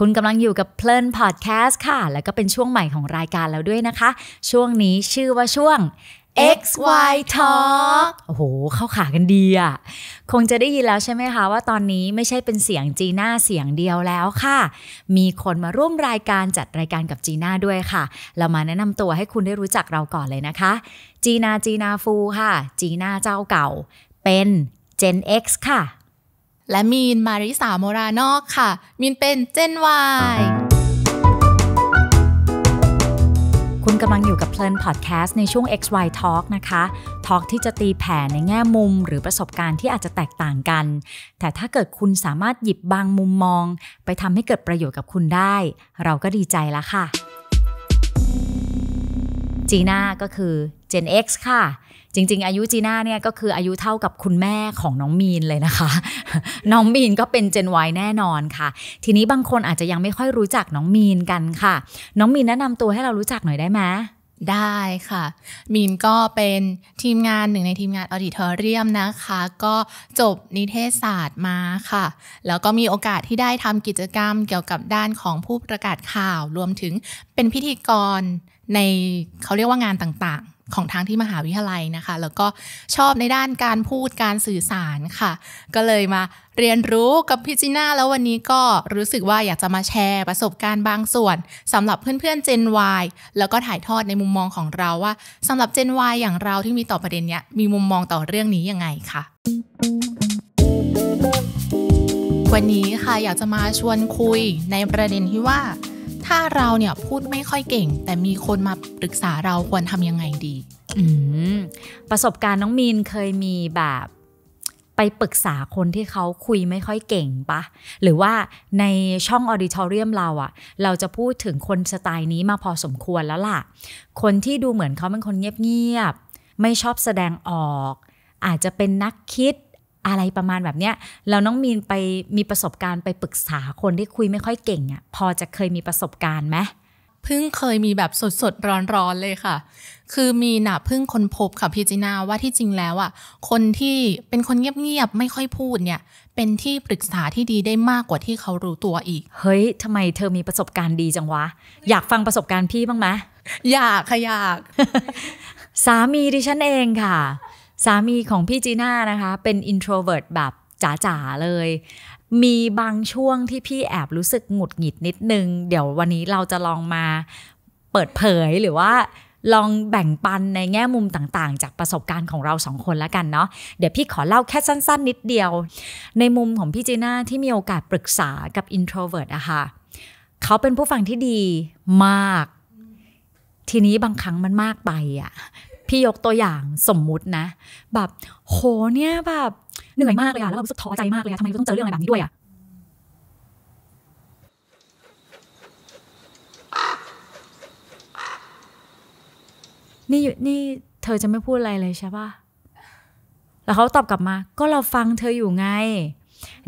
คุณกำลังอยู่กับเพลินพอดแคสต์ค่ะ แล้วก็เป็นช่วงใหม่ของรายการแล้วด้วยนะคะ ช่วงนี้ชื่อว่าช่วง XY Talk โอ้โห เข้าขากันดีอ่ะ คงจะได้ยินแล้วใช่ไหมคะ ว่าตอนนี้ไม่ใช่เป็นเสียงจีน่าเสียงเดียวแล้วค่ะ มีคนมาร่วมรายการจัดรายการกับจีน่าด้วยค่ะ เรามาแนะนำตัวให้คุณได้รู้จักเราก่อนเลยนะคะ จีน่า จีน่าฟูค่ะ จีน่าเจ้าเก่า เป็น Gen X ค่ะและมีน มาริสาโมรานอกค่ะ มีนเป็นเจนวาย คุณกำลังอยู่กับเพลินพอดแคสต์ในช่วง XY Talk นะคะ ทอล์กที่จะตีแผ่ในแง่มุม หรือประสบการณ์ที่อาจจะแตกต่างกัน แต่ถ้าเกิดคุณสามารถหยิบบางมุมมอง ไปทำให้เกิดประโยชน์กับคุณได้ เราก็ดีใจแล้วค่ะ จีน่าก็คือ Gen X ค่ะจริงๆ อายุจีน่าเนี่ยก็คืออายุเท่ากับคุณแม่ของน้องมีนเลยนะคะ น้องมีนก็เป็นเจนวายแน่นอนค่ะ ทีนี้บางคนอาจจะยังไม่ค่อยรู้จักน้องมีนกันค่ะ น้องมีนแนะนำตัวให้เรารู้จักหน่อยได้ไหมได้ค่ะ มีนก็เป็นทีมงานหนึ่งในทีมงานออดิเทอเรียมนะคะ ก็จบนิเทศศาสตร์มาค่ะ แล้วก็มีโอกาสที่ได้ทำกิจกรรมเกี่ยวกับด้านของผู้ประกาศข่าวรวมถึงเป็นพิธีกรในเขาเรียกว่างานต่างๆของทางที่มหาวิทยาลัยนะคะ แล้วก็ชอบในด้านการพูดการสื่อสารค่ะ ก็เลยมาเรียนรู้กับพิจิน่าแล้ววันนี้ก็รู้สึกว่าอยากจะมาแชร์ประสบการณ์บางส่วนสำหรับเพื่อนๆ Gen Y แล้วก็ถ่ายทอดในมุมมองของเราว่าสำหรับ Gen Y อย่างเราที่มีต่อประเด็นเนี้ยมีมุมมองต่อเรื่องนี้ยังไงคะ่ะวันนี้ค่ะอยากจะมาชวนคุยในประเด็นที่ว่าถ้าเราเนี่ย พูดไม่ค่อยเก่ง แต่มีคนมาปรึกษาเราควรทำยังไงดี ประสบการณ์น้องมีนเคยมีแบบไปปรึกษาคนที่เขาคุยไม่ค่อยเก่งปะ หรือว่าในช่องออดิทอเรียมเราอะเราจะพูดถึงคนสไตล์นี้มาพอสมควรแล้วล่ะ คนที่ดูเหมือนเขาเป็นคนเงียบๆไม่ชอบแสดงออก อาจจะเป็นนักคิดอะไรประมาณแบบเนี้ยเราน้องมีนไปมีประสบการณ์ไปปรึกษาคนที่คุยไม่ค่อยเก่งอะ่ะพอจะเคยมีประสบการณ์ไหมเพิ่งเคยมีแบบสดๆร้อนๆเลยค่ะ คือมีหนะเพิ่งคนพบค่ะพี่จีนาว่าที่จริงแล้วอ่ะคนที่เป็นคนเงียบๆไม่ค่อยพูดเนี่ย เป็นที่ปรึกษาที่ดีได้มากกว่าที่เขารู้ตัวอีก เฮ้ยทำไมเธอมีประสบการณ์ดีจังวะ อยากฟังประสบการณ์พี่บ้างไหมอยากค่ะอยากสามีดิฉันเองค่ะสามีของพี่จีน่านะคะเป็นอินโทรเวิร์ตแบบจ๋าๆ เลย มีบางช่วงที่พี่แอบรู้สึกหงุดหงิดนิดนึง เดี๋ยววันนี้เราจะลองมาเปิดเผยหรือว่า ลองแบ่งปันในแง่มุมต่างๆ จากประสบการณ์ของเราสองคนแล้วกันเนาะเดี๋ยวพี่ขอเล่าแค่สั้นๆ นิดเดียว ในมุมของพี่จีน่าที่มีโอกาสปรึกษากับ introvert อะค่ะเขาเป็นผู้ฟังที่ดีมากทีนี้บางครั้งมันมากไปอะพี่ยกตัวอย่างสมมุตินะ แบบโหเนี่ยแบบเหนื่อยมากเลยอะแล้วเราู้สึกท้อใจมากเลยอะทำไมต้องเจอเรื่องอะไรแบบนี้ด้วยอะนี่่นี่เธอจะไม่พูดอะไรเลยใช่ปะแล้วเขาตอบกลับมา ก็เราฟังเธออยู่ไง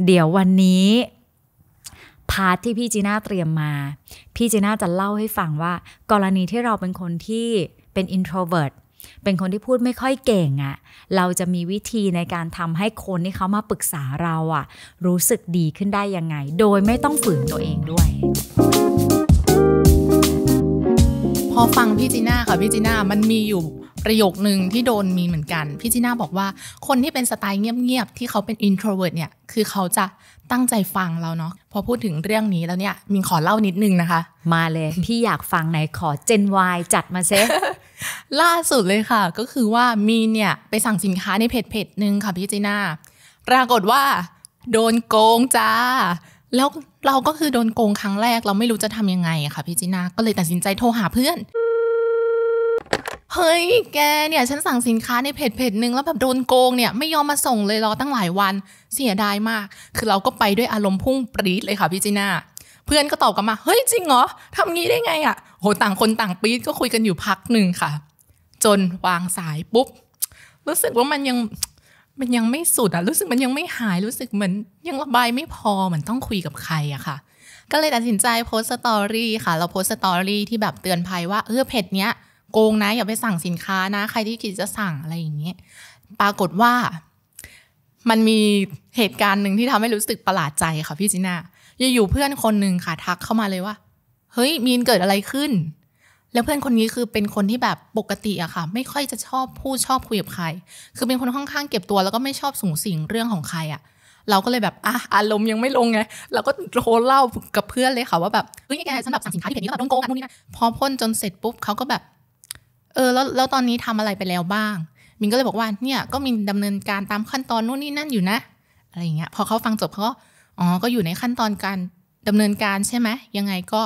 เดี๋ยววันนี้ พาร์ทที่พี่จีน่าเตรียมมา พี่จีน่าจะเล่าให้ฟังว่า กรณีที่เราเป็นคนที่เป็น introvert เป็นคนที่พูดไม่ค่อยเก่งอะ่ะ เราจะมีวิธีในการทำให้คนที่เขามาปรึกษาเราอะ่ะ รู้สึกดีขึ้นได้ยังไง โดยไม่ต้องฝืนตัวเองด้วย พอฟังพี่จีน่าค่ะพี่จีน่า มันมีอยู่ประโยคหนึ่งที่โดนมีเหมือนกัน พี่จีน่าบอกว่า คนที่เป็นสไตล์เงียบ ๆ ที่เขาเป็น introvert เนี่ยคือเขาจะตั้งใจฟังเราเนาะพอพูดถึงเรื่องนี้แล้วเนี่ยมิขอเล่านิดนึงนะคะ มาเลยพี่อยากฟังไหนขอเจนวายจัดมาเซล่าสุดเลยค่ะ ก็คือว่ามีเนี่ยไปสั่งสินค้าในเพจเพจหนึ่งค่ะพี่จีน่าปรากฏว่า โดนโกงจ้าแล้วเราก็คือโดนโกงครั้งแรก เราไม่รู้จะทำยังไงอะค่ะพี่จีน่าก็เลยตัดสินใจโทรหาเพื่อนเฮ้ย แกเนี่ย ฉันสั่งสินค้าในเพจเพจหนึ่งแล้วแบบโดนโกงเนี่ยไม่ยอมมาส่งเลยรอตั้งหลายวันเสียดายมาก คือเราก็ไปด้วยอารมณ์พุ่งปรี๊ดเลยค่ะพี่จีน่าเพื่อนก็ตอบกลับมา เฮ้ยจริงเหรอทำงี้ได้ไงอะ่ะโหต่างคนต่างปี๊ดก็คุยกันอยู่พักหนึ่งค่ะจนวางสายปุ๊บ รู้สึกว่ามันยังมันยังไม่สุดอะรู้สึกมันยังไม่หายรู้สึกเหมือน ยังระบายไม่พอเหมือนต้องคุยกับใครอะค่ะ ก็เลยตัดสินใจโพสต์สตอรี่ค่ะ เราโพสต์สตอรี่ที่แบบเตือนภัยว่าเออเพจเนี้ยโกงนะอย่าไปสั่งสินค้านะ ใครที่คิดจะสั่งอะไรอย่างเงี้ยปรากฏว่ามันมีเหตุการณ์หนึ่งที่ทำให้รู้สึกประหลาดใจค่ะพี่จีน่าอยู่เพื่อนคนหนึ่งค่ะทักเข้ามาเลยว่า เฮ้ยมีนเกิดอะไรขึ้นแล้วเพื่อนคนนี้คือเป็นคนที่แบบปกติอะค่ะ ไม่ค่อยจะชอบพูดชอบคุยกับใคร คือเป็นคนค่อนข้างเก็บตัวแล้วก็ไม่ชอบสูงสิงเรื่องของใครอะเราก็เลยแบบอ่ะอารมณ์ยังไม่ลงไงเราก็โทรเล่ากับเพื่อนเลยค่ะว่าแบบเฮ้ยแกฉันแบบสั่งสินค้าที่เพจนี้แบบโดนโกงนู่นนี่นะพอพ่นจนเสร็จปุ๊บเขาก็แบบ เออแล้วแล้วตอนนี้ทำอะไรไปแล้วบ้างมินก็เลยบอกว่าเนี่ยก็มีดำเนินการตามขั้นตอนนู่นนี่นั่นอยู่นะ อะไรอย่างเงี้ยพอเขาฟังจบเขาก็อ๋อก็อยู่ในขั้นตอนการดำเนินการใช่ไหมยังไงก็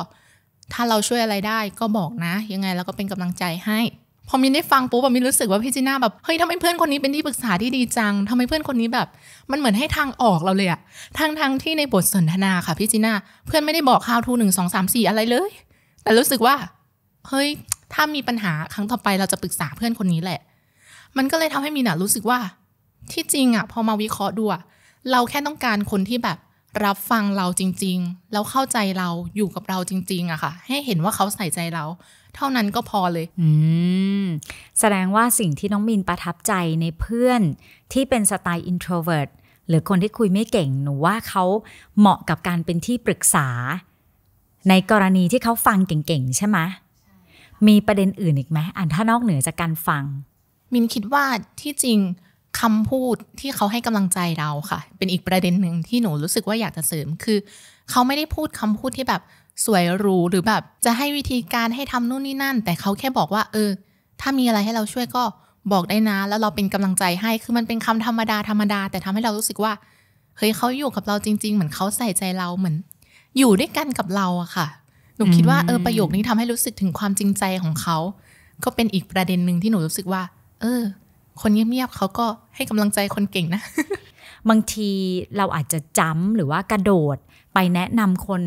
ถ้าเราช่วยอะไรได้ก็บอกนะยังไงเราก็เป็นกำลังใจให้พอมินได้ฟังปุ๊บแบบมินรู้สึกว่าพี่จีน่าแบบเฮ้ยทำไมเพื่อนคนนี้เป็นที่ปรึกษาที่ดีจังทำไมเพื่อนคนนี้แบบ มันเหมือนให้ทางออกเราเลยอะทางทางที่ในบทสนทนาค่ะ พี่จีน่าเพื่อนไม่ได้บอกข่าวทูหนึ่งสองสามสี่อะไรเลย แต่รู้สึกว่าเฮ้ยถ้ามีปัญหาครั้งต่อไปเราจะปรึกษาเพื่อนคนนี้แหละ มันก็เลยทำให้มินอะรู้สึกว่า ที่จริงอะพอมาวิเคราะห์ดูอะเราแค่ต้องการคนที่แบบรับฟังเราจริงๆ แล้วเข้าใจเราอยู่กับเราจริง ๆ อะค่ะให้เห็นว่าเขาใส่ใจเรา เท่านั้นก็พอเลย อืมแสดงว่าสิ่งที่น้องมินประทับใจในเพื่อนที่เป็นสไตล์ introvert หรือคนที่คุยไม่เก่งหนูว่าเขาเหมาะกับการเป็นที่ปรึกษา ในกรณีที่เขาฟังเก่งๆ ใช่ไหม มีประเด็นอื่นอีกไหมอันถ้านอกเหนือจากการฟังมินคิดว่าที่จริงคำพูดที่เขาให้กำลังใจเราค่ะ เป็นอีกประเด็นหนึ่งที่หนูรู้สึกว่าอยากจะเสริม คือ เขาไม่ได้พูดคำพูดที่แบบ สวยหรู หรือแบบ จะให้วิธีการให้ทำนู่นนี่นั่น แต่เขาแค่บอกว่า เออ ถ้ามีอะไรให้เราช่วยก็บอกได้นะ แล้วเราเป็นกำลังใจให้ คือมันเป็นคำธรรมดา ธรรมดา แต่ทำให้เรารู้สึกว่าเฮ้ยเขาอยู่กับเราจริงๆ เหมือนเขาใส่ใจเราเหมือน อยู่ด้วยกันกับเราอะค่ะหนูคิดว่าเออประโยคนี้ทำให้รู้สึกถึงความจริงใจของเขา ก็เป็นอีกประเด็นหนึ่งที่หนูรู้สึกว่า เออคนเงียบๆ เขาก็ให้กำลังใจคนเก่งนะ บางทีเราอาจจะจำหรือว่ากระโดดไปแนะนำคน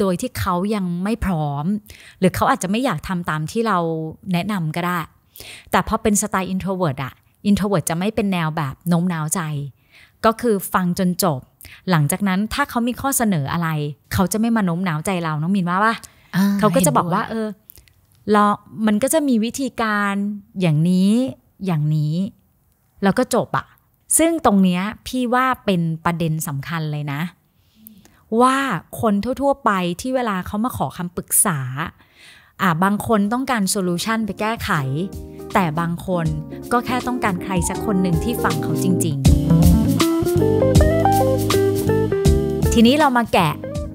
โดยที่เขายังไม่พร้อม หรือเขาอาจจะไม่อยากทำตามที่เราแนะนำก็ได้ แต่พอเป็นสไตล์อินโทรเวิร์ดอะอินโทรเวิร์ดจะไม่เป็นแนวแบบโน้มน้าวใจ ก็คือฟังจนจบ หลังจากนั้นถ้าเขามีข้อเสนออะไรเขาจะไม่มาโน้มน้าวใจเรา น้องมินว่าว่าเขาก็จะบอกว่า เออเรามันก็จะมีวิธีการอย่างนี้อย่างนี้แล้วก็จบอะ ซึ่งตรงเนี้ยพี่ว่าเป็นประเด็นสำคัญเลยนะ ว่าคนทั่วๆไปที่เวลาเขามาขอคำปรึกษา อ่าบางคนต้องการโซลูชันไปแก้ไข แต่บางคนก็แค่ต้องการใครสักคนหนึ่งที่ฟังเขาจริงๆ ทีนี้เรามาแกะ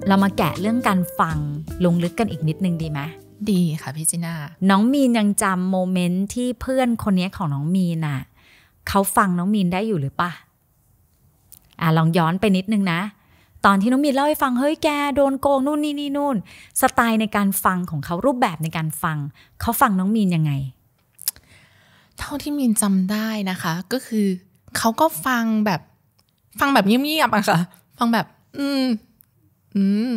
เรามาแกะเรื่องการฟังลงลึกกันอีกนิดนึงดีไหมดีค่ะพี่จีน่าน้องมีนยังจำโมเมนต์ที่เพื่อนคนนี้ของน้องมีนอะเขาฟังน้องมีนได้อยู่หรือปะอ่าลองย้อนไปนิดนึงนะ ตอนที่น้องมีนเล่าให้ฟังเฮ้ยแกโดนโกงนู่นนี่นี่นู่น สไตล์ในการฟังของเขารูปแบบในการฟัง เขาฟังน้องมีนยังไง เท่าที่มีนจำได้นะคะ ก็คือ เขาก็ฟังแบบ ฟังแบบเงียบๆอะค่ะฟังแบบ อืม อืม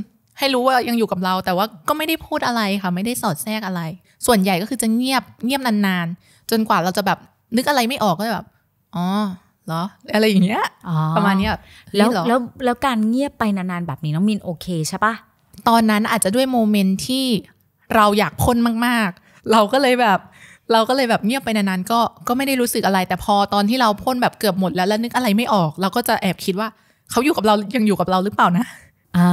ให้รู้ว่ายังอยู่กับเรา แต่ว่าก็ไม่ได้พูดอะไรค่ะไม่ได้สอดแทรกอะไร ส่วนใหญ่ก็คือจะเงียบเงียบนานๆ จนกว่าเราจะแบบนึกอะไรไม่ออก ก็แบบ อ๋อเหรออะไรอย่างเงี้ยประมาณนี้แล้วแล้วแล้วการเงียบไปนานๆแบบนี้น้องมินโอเคใช่ปะตอนนั้นอาจจะด้วยโมเมนต์ที่เราอยากพ่นมากๆ เราก็เลยแบบ เราก็เลยแบบเงียบไปนานๆก็ก็ไม่ได้รู้สึกอะไร แต่พอตอนที่เราพ่นแบบเกือบหมดแล้ว แล้วนึกอะไรไม่ออก เราก็จะแอบคิดว่าเขาอยู่กับเรายังอยู่กับเราหรือเปล่านะอ่า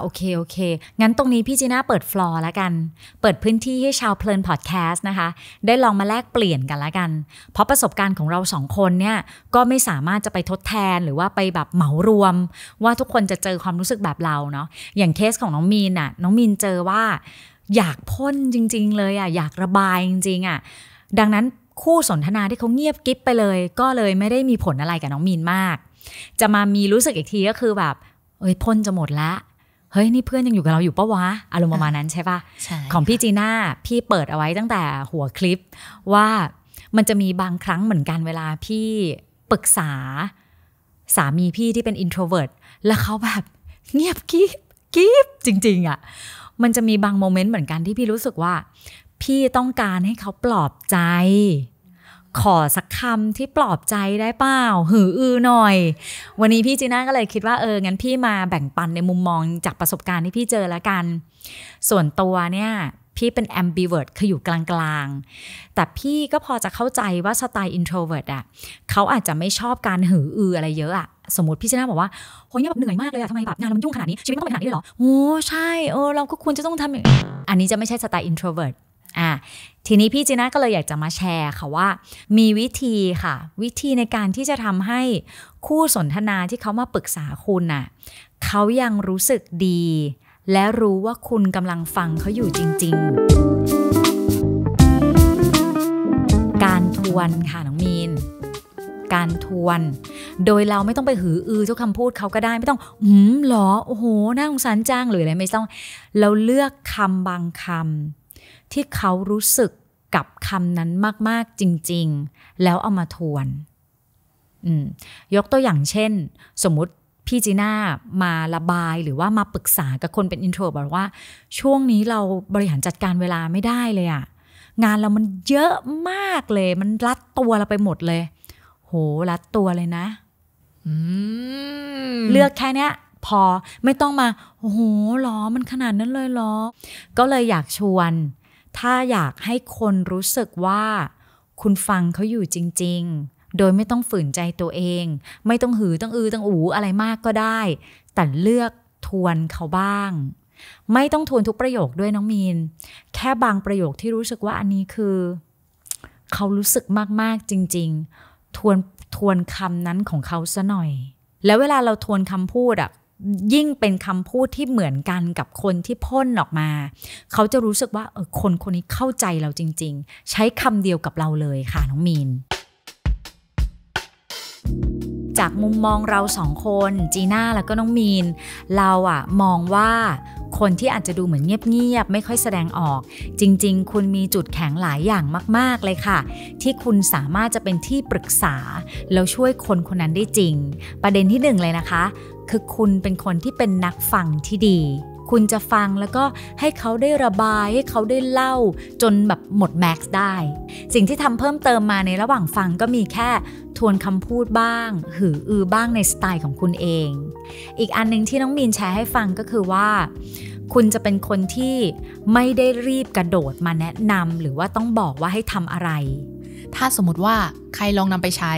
โอเค โอเค งั้นตรงนี้พี่จีน่าเปิดฟลอร์แล้วกัน เปิดพื้นที่ให้ชาวเพลินพอดแคสต์นะคะ ได้ลองมาแลกเปลี่ยนกันแล้วกัน เพราะประสบการณ์ของเราสองคนเนี่ยก็ไม่สามารถจะไปทดแทนหรือว่าไปแบบเหมารวม ว่าทุกคนจะเจอความรู้สึกแบบเราเนาะอย่างเคสของน้องมีนอะน้องมีนเจอว่าอยากพ่นจริงๆเลยอะอยากระบายจริงๆอ่ะดังนั้นคู่สนทนาที่เขาเงียบกิ๊บไปเลยก็เลยไม่ได้มีผลอะไรกับน้องมีนมาก จะมามีรู้สึกอีกทีก็คือแบบเอ้ยพ่นจะหมดละ เฮ้ย นี่เพื่อนยังอยู่กับเราอยู่ปะวะอารมณ์ประมาณนั้นใช่ปะของพี่จีน่าพี่เปิดเอาไว้ตั้งแต่หัวคลิป ว่ามันจะมีบางครั้งเหมือนกันเวลาพี่ปรึกษา สามีพี่ที่เป็นอินโทรเวิร์ตแล้วเขาแบบเงียบกีบกีบจริง ๆอะ่ะมันจะมีบางโมเมนต์เหมือนกันที่พี่รู้สึกว่า พี่ต้องการให้เขาปลอบใจขอสักคำที่ปลอบใจได้เปล่าหืออือหน่อย วันนี้พี่จีน่าก็เลยคิดว่าเออ งั้นพี่มาแบ่งปันในมุมมองจากประสบการณ์ที่พี่เจอแล้วกัน ส่วนตัวเนี่ย พี่เป็น ambivert คืออยู่กลางๆ แต่พี่ก็พอจะเข้าใจว่าสไตล์ introvert อะเขาอาจจะไม่ชอบการหืออืออะไรเยอะอะสมมติพี่ชนะบอกว่าโหยแบบเหนื่อยมากเลยอะทำไมแบบงานมันยุ่งขนาดนี้ ชีวิตต้องไปขนาดนี้เหรอโอ้ใช่ เออเราก็ควรจะต้องทำอย่างอันนี้จะไม่ใช่สไตล์ introvert ่ะทีนี้พี่จีน่าก็เลยอยากจะมาแชร์ค่ะว่า มีวิธีค่ะ วิธีในการที่จะทำให้คู่สนทนาที่เขามาปรึกษาคุณน่ะเขายังรู้สึกดี และรู้ว่าคุณกำลังฟังเขาอยู่จริง ๆ การทวนค่ะ น้องมีนการทวน โดยเราไม่ต้องไปหืออือทุกคำพูดเขาก็ได้ไม่ต้องหืมหรอโอ้โหน่าสงสารจ้างหรืออะไรไม่ต้อง เราเลือกคำบางคำที่เขารู้สึกกับคำนั้นมากๆจริงๆ แล้วเอามาทวน ยกตัวอย่างเช่น สมมติ พี่จีน่ามาระบายหรือว่ามาปรึกษากับคนเป็นอินโทรบอกว่า ช่วงนี้เราบริหารจัดการเวลาไม่ได้เลยอะงานเรามันเยอะมากเลย มันรัดตัวเราไปหมดเลย โหรัดตัวเลยนะเลือกแค่เนี้ย พอไม่ต้องมาโโหหรอมันขนาดนั้นเลย หรอก็เลยอยากชวนถ้าอยากให้คนรู้สึกว่า คุณฟังเขาอยู่จริงๆ โดยไม่ต้องฝืนใจตัวเอง ไม่ต้องหือต้องอือต้องอูอะไรมากก็ได้ แต่เลือกทวนเขาบ้าง ไม่ต้องทวนทุกประโยคด้วยน้องมีน แค่บางประโยคที่รู้สึกว่าอันนี้คือ เขารู้สึกมากๆจริงๆ ทวนทวนคำนั้นของเขาซะหน่อย แล้วเวลาเราทวนคำพูดอะยิ่งเป็นคำพูดที่เหมือนกันกับคนที่พ่นออกมา เขาจะรู้สึกว่าเออคนคนนี้เข้าใจเราจริง ๆ ใช้คำเดียวกับเราเลยค่ะน้องมีน จากมุมมองเราสองคนจีน่าแล้วก็น้องมีน เราอะมองว่าคนที่อาจจะดูเหมือนเงียบๆไม่ค่อยแสดงออก จริง ๆ คุณมีจุดแข็งหลายอย่างมาก ๆ เลยค่ะ ที่คุณสามารถจะเป็นที่ปรึกษา แล้วช่วยคนคนนั้นได้จริง ประเด็นที่หนึ่งเลยนะคะ คือคุณเป็นคนที่เป็นนักฟังที่ดีคุณจะฟังแล้วก็ให้เขาได้ระบาย ให้เขาได้เล่าจนแบบหมดแม็กซ์ได้ สิ่งที่ทำเพิ่มเติมมาในระหว่างฟังก็มีแค่ทวนคำพูดบ้าง หืออือบ้างในสไตล์ของคุณเอง อีกอันหนึ่งที่น้องมีนแชร์ให้ฟังก็คือว่า คุณจะเป็นคนที่ไม่ได้รีบกระโดดมาแนะนำหรือว่าต้องบอกว่าให้ทำอะไรถ้าสมมติว่าใครลองนำไปใช้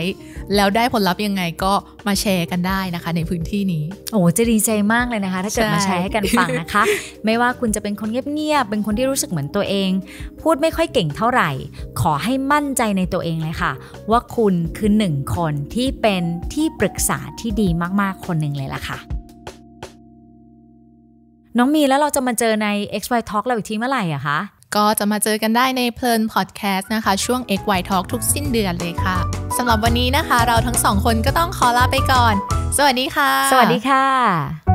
แล้วได้ผลลัพธ์ยังไงก็มาแชร์กันได้นะคะ ในพื้นที่นี้ โอ้จะดีใจมากเลยนะคะ ถ้าเกิดมาแชร์ให้กันฟังนะคะ ไม่ว่าคุณจะเป็นคนเงียบๆเป็นคนที่รู้สึกเหมือนตัวเอง พูดไม่ค่อยเก่งเท่าไหร่ ขอให้มั่นใจในตัวเองเลยค่ะ ว่าคุณคือหนึ่งคนที่เป็นที่ปรึกษาที่ดีมากๆ คนหนึ่งเลยล่ะค่ะ น้องมีแล้วเราจะมาเจอใน XY Talk เราอีกทีเมื่อไหร่อะคะก็จะมาเจอกันได้ในเพลินพอดแคสต์นะคะ ช่วง XY Talk ทุกสิ้นเดือนเลยค่ะสำหรับวันนี้นะคะ เราทั้งสองคนก็ต้องขอลาไปก่อน สวัสดีค่ะ สวัสดีค่ะ